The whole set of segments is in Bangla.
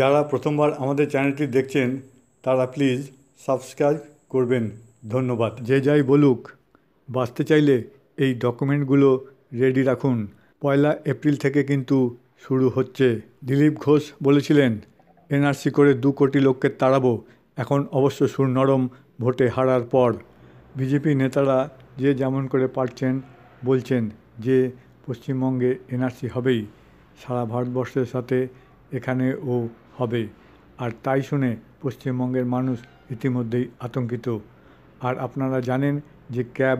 যারা প্রথমবার আমাদের চ্যানেলটি দেখছেন তারা প্লিজ সাবস্ক্রাইব করবেন ধন্যবাদ যে যাই বলুক বাঁচতে চাইলে এই ডকুমেন্টগুলো রেডি রাখুন পয়লা এপ্রিল থেকে কিন্তু শুরু হচ্ছে দিলীপ ঘোষ বলেছিলেন এনআরসি করে দু কোটি লোককে তাড়াবো এখন অবশ্য সুর নরম ভোটে হারার পর বিজেপি নেতারা যে যেমন করে পারছেন বলছেন যে পশ্চিমবঙ্গে এনআরসি হবেই সারা ভারতবর্ষের সাথে এখানে ও হবে আর তাই শুনে পশ্চিমবঙ্গের মানুষ ইতিমধ্যেই আতঙ্কিত আর আপনারা জানেন যে ক্যাব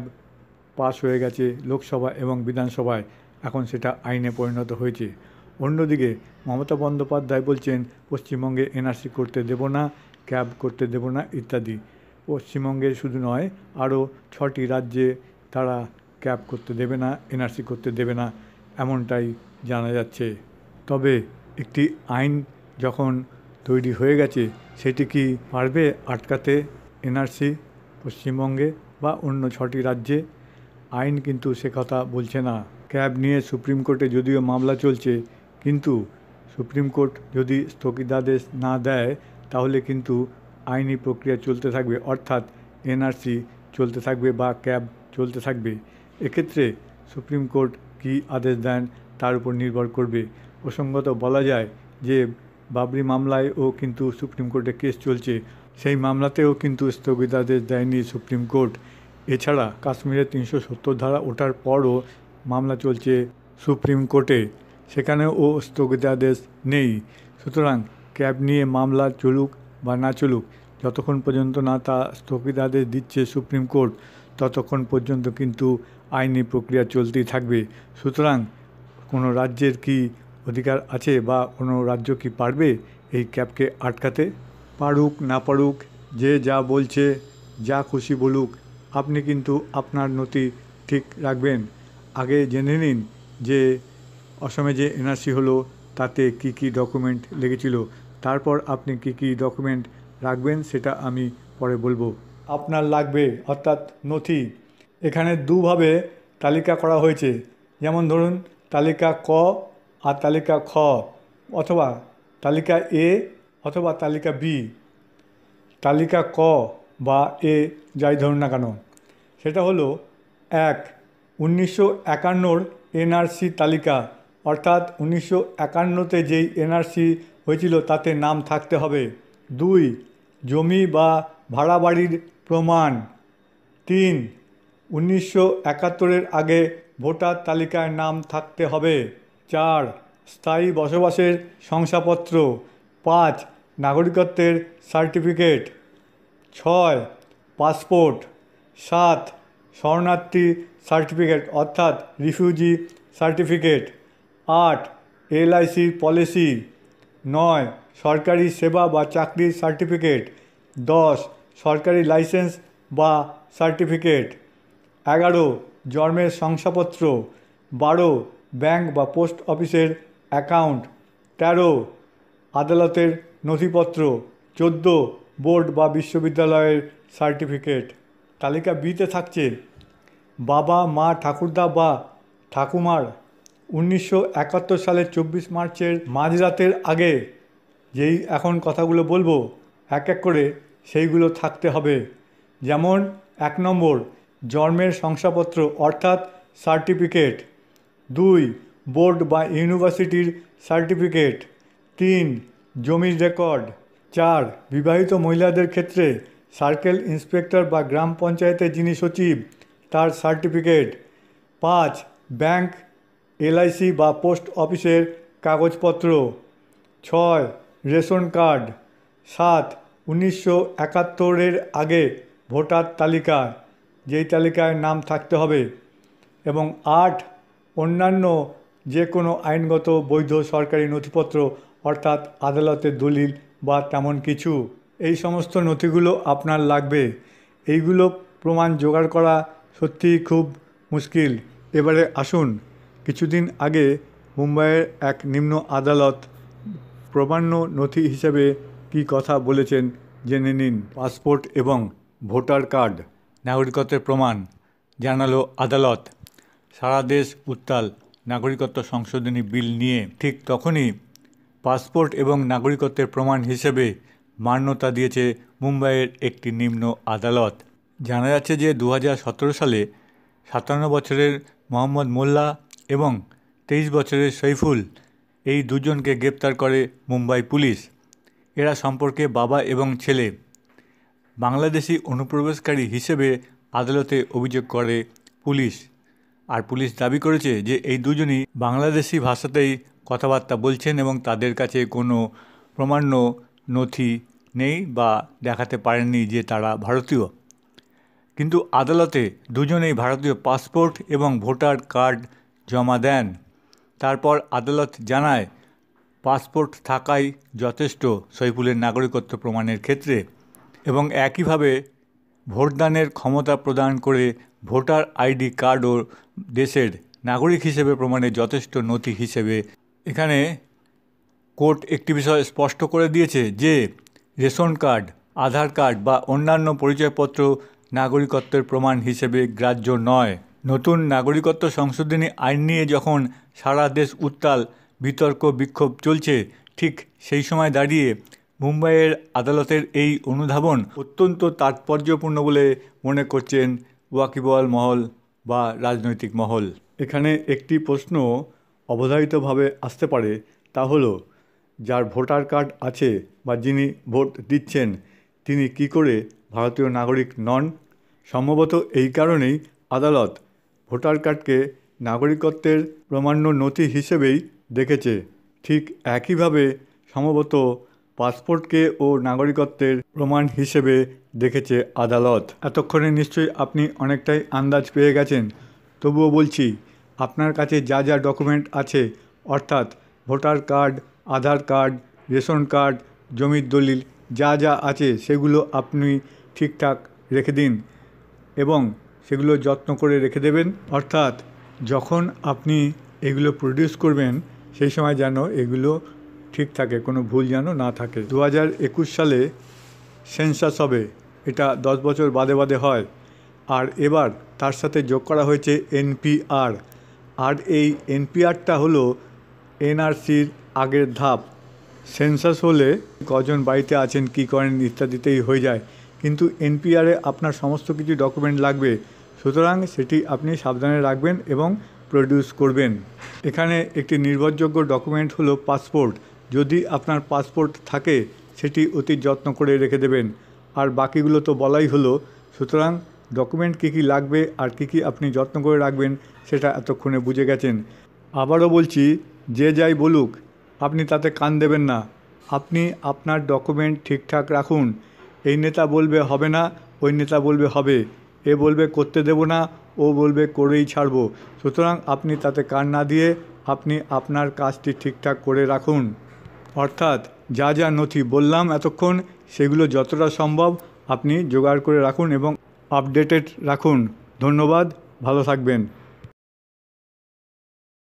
পাস হয়ে গেছে লোকসভা এবং বিধানসভায় এখন সেটা আইনে পরিণত হয়েছে অন্যদিকে মমতা বন্দ্যোপাধ্যায় বলছেন পশ্চিমবঙ্গে এনআরসি করতে দেব না ক্যাব করতে দেব না ইত্যাদি পশ্চিমবঙ্গে শুধু নয় আরও ছটি রাজ্যে তারা ক্যাব করতে দেবে না এনআরসি করতে দেবে না এমনটাই জানা যাচ্ছে তবে একটি আইন যখন তৈরি হয়ে গেছে সেটি কি পারবে আটকাতে এনআরসি পশ্চিমবঙ্গে বা অন্য ছটি রাজ্যে আইন কিন্তু সে কথা বলছে না ক্যাব নিয়ে সুপ্রিম কোর্টে যদিও মামলা চলছে কিন্তু সুপ্রিম কোর্ট যদি স্থগিতাদেশ না দেয় তাহলে কিন্তু আইনি প্রক্রিয়া চলতে থাকবে অর্থাৎ এনআরসি চলতে থাকবে বা ক্যাব চলতে থাকবে এক্ষেত্রে সুপ্রিম কোর্ট কি আদেশ দেন তার উপর নির্ভর করবে প্রসঙ্গত বলা যায় যে বাবরি মামলায় ও কিন্তু সুপ্রিম কোর্টে কেস চলছে সেই মামলাতেও কিন্তু স্থগিতাদেশ দেয়নি সুপ্রিম কোর্ট এছাড়া কাশ্মীরে তিনশো সত্তর ধারা ওঠার পরও মামলা চলছে সুপ্রিম কোর্টে সেখানেও ও স্থগিতাদেশ নেই সুতরাং ক্যাব নিয়ে মামলা চলুক বা না চলুক যতক্ষণ পর্যন্ত না তা স্থগিতাদেশ দিচ্ছে সুপ্রিম কোর্ট ততক্ষণ পর্যন্ত কিন্তু আইনি প্রক্রিয়া চলতেই থাকবে সুতরাং কোনো রাজ্যের কি অধিকার আছে বা কোনো রাজ্য কি পারবে এই ক্যাবকে আটকাতে পারুক না পারুক যে যা বলছে যা খুশি বলুক আপনি কিন্তু আপনার নথি ঠিক রাখবেন আগে জেনে নিন যে অসমে যে এনআরসি হলো তাতে কি কি ডকুমেন্ট লেগেছিল তারপর আপনি কি কি ডকুমেন্ট রাখবেন সেটা আমি পরে বলবো আপনার লাগবে অর্থাৎ নথি এখানে দুভাবে তালিকা করা হয়েছে যেমন ধরুন তালিকা ক আর তালিকা খ অথবা তালিকা এ অথবা তালিকা বি তালিকা ক বা এ যাই ধরুন না কেন সেটা হলো এক উনিশশো একান্নর এনআরসি তালিকা অর্থাৎ উনিশশো একান্নতে যেই এনআরসি হয়েছিল তাতে নাম থাকতে হবে দুই জমি বা ভাড়া বাড়ির প্রমাণ তিন উনিশশো একাত্তরের আগে ভোটার তালিকায় নাম থাকতে হবে চার স্থায়ী বসবাসের শংসাপত্র পাঁচ নাগরিকত্বের সার্টিফিকেট ছয় পাসপোর্ট সাত শরণার্থী সার্টিফিকেট অর্থাৎ রিফিউজি সার্টিফিকেট আট এলআইসি পলিসি নয় সরকারি সেবা বা চাকরির সার্টিফিকেট দশ সরকারি লাইসেন্স বা সার্টিফিকেট এগারো জন্মের শংসাপত্র বারো ব্যাংক বা পোস্ট অফিসের অ্যাকাউন্ট তেরো আদালতের নথিপত্র চোদ্দ বোর্ড বা বিশ্ববিদ্যালয়ের সার্টিফিকেট তালিকা বিতে থাকছে বাবা মা ঠাকুরদা বা ঠাকুমার উনিশশো একাত্তর সালের চব্বিশ মার্চের মাঝরাতের আগে যেই এখন কথাগুলো বলবো এক এক করে সেইগুলো থাকতে হবে যেমন এক নম্বর জন্মের শংসাপত্র অর্থাৎ সার্টিফিকেট দুই বোর্ড বা ইউনিভার্সিটির সার্টিফিকেট তিন জমির রেকর্ড চার বিবাহিত মহিলাদের ক্ষেত্রে সার্কেল ইন্সপেক্টর বা গ্রাম পঞ্চায়েতের যিনি সচিব তার সার্টিফিকেট পাঁচ ব্যাংক এলআইসি বা পোস্ট অফিসের কাগজপত্র ছয় রেশন কার্ড সাত উনিশশো একাত্তরের আগে ভোটার তালিকা যেই তালিকায় নাম থাকতে হবে এবং আট অন্যান্য যে কোনো আইনগত বৈধ সরকারি নথিপত্র অর্থাৎ আদালতের দলিল বা তেমন কিছু এই সমস্ত নথিগুলো আপনার লাগবে এইগুলো প্রমাণ জোগাড় করা সত্যিই খুব মুশকিল এবারে আসুন কিছুদিন আগে মুম্বাইয়ের এক নিম্ন আদালত প্রমাণ্য নথি হিসেবে কি কথা বলেছেন জেনে নিন পাসপোর্ট এবং ভোটার কার্ড নাগরিকত্বের প্রমাণ জানালো আদালত সারা দেশ উত্তাল নাগরিকত্ব সংশোধনী বিল নিয়ে ঠিক তখনই পাসপোর্ট এবং নাগরিকত্বের প্রমাণ হিসেবে মান্যতা দিয়েছে মুম্বাইয়ের একটি নিম্ন আদালত জানা যাচ্ছে যে দু সালে সাতান্ন বছরের মোহাম্মদ মোল্লা এবং তেইশ বছরের সৈফুল এই দুজনকে গ্রেপ্তার করে মুম্বাই পুলিশ এরা সম্পর্কে বাবা এবং ছেলে বাংলাদেশি অনুপ্রবেশকারী হিসেবে আদালতে অভিযোগ করে পুলিশ আর পুলিশ দাবি করেছে যে এই দুজনই বাংলাদেশি ভাষাতেই কথাবার্তা বলছেন এবং তাদের কাছে কোনো প্রমাণ্য নথি নেই বা দেখাতে পারেননি যে তারা ভারতীয় কিন্তু আদালতে দুজনেই ভারতীয় পাসপোর্ট এবং ভোটার কার্ড জমা দেন তারপর আদালত জানায় পাসপোর্ট থাকাই যথেষ্ট সৈফুলের নাগরিকত্ব প্রমাণের ক্ষেত্রে এবং একইভাবে ভোটদানের ক্ষমতা প্রদান করে ভোটার আইডি কার্ডও দেশের নাগরিক হিসেবে প্রমাণে যথেষ্ট নথি হিসেবে এখানে কোর্ট একটি বিষয় স্পষ্ট করে দিয়েছে যে রেশন কার্ড আধার কার্ড বা অন্যান্য পরিচয়পত্র নাগরিকত্বের প্রমাণ হিসেবে গ্রাহ্য নয় নতুন নাগরিকত্ব সংশোধনী আইন নিয়ে যখন সারা দেশ উত্তাল বিতর্ক বিক্ষোভ চলছে ঠিক সেই সময় দাঁড়িয়ে মুম্বাইয়ের আদালতের এই অনুধাবন অত্যন্ত তাৎপর্যপূর্ণ বলে মনে করছেন ওয়াকিবল মহল বা রাজনৈতিক মহল এখানে একটি প্রশ্ন অবধারিতভাবে আসতে পারে তা হল যার ভোটার কার্ড আছে বা যিনি ভোট দিচ্ছেন তিনি কি করে ভারতীয় নাগরিক নন সম্ভবত এই কারণেই আদালত ভোটার কার্ডকে নাগরিকত্বের প্রমাণ্য নথি হিসেবেই দেখেছে ঠিক একইভাবে সম্ভবত পাসপোর্টকে ও নাগরিকত্বের প্রমাণ হিসেবে দেখেছে আদালত এতক্ষণে নিশ্চয়ই আপনি অনেকটাই আন্দাজ পেয়ে গেছেন তবুও বলছি আপনার কাছে যা যা ডকুমেন্ট আছে অর্থাৎ voter card Aadhaar card ration card জমির দলিল যা যা আছে সেগুলো আপনি ঠিকঠাক রেখে দিন এবং সেগুলো যত্ন করে রেখে দেবেন অর্থাৎ যখন আপনি এগুলো প্রডিউস করবেন সেই সময় যেন এগুলো ঠিক থাকে কোনো ভুল যেন না থাকে দু সালে সেন্সাস হবে এটা দশ বছর বাদে বাদে হয় আর এবার তার সাথে যোগ করা হয়েছে এনপিআর আর এই এনপিআরটা হলো এনআরসির আগের ধাপ সেন্সাস হলে কজন বাড়িতে আছেন কি করেন ইত্যাদিতেই হয়ে যায় কিন্তু এনপিআরে আপনার সমস্ত কিছু ডকুমেন্ট লাগবে সুতরাং সেটি আপনি সাবধানে রাখবেন এবং প্রডিউস করবেন এখানে একটি নির্ভরযোগ্য ডকুমেন্ট হলো পাসপোর্ট যদি আপনার পাসপোর্ট থাকে সেটি অতি যত্ন করে রেখে দেবেন আর বাকিগুলো তো বলাই হলো সুতরাং ডকুমেন্ট কী কী লাগবে আর কী কী আপনি যত্ন করে রাখবেন সেটা এতক্ষণে বুঝে গেছেন আবারও বলছি যে যাই বলুক আপনি তাতে কান দেবেন না আপনি আপনার ডকুমেন্ট ঠিকঠাক রাখুন এই নেতা বলবে হবে না ওই নেতা বলবে হবে এ বলবে করতে দেব না ও বলবে করেই ছাড়ব সুতরাং আপনি তাতে কান না দিয়ে আপনি আপনার কাজটি ঠিকঠাক করে রাখুন অর্থাৎ যা যা নথি বললাম এতক্ষণ সেগুলো যতটা সম্ভব আপনি জোগাড় করে রাখুন এবং আপডেটেড রাখুন ধন্যবাদ ভালো থাকবেন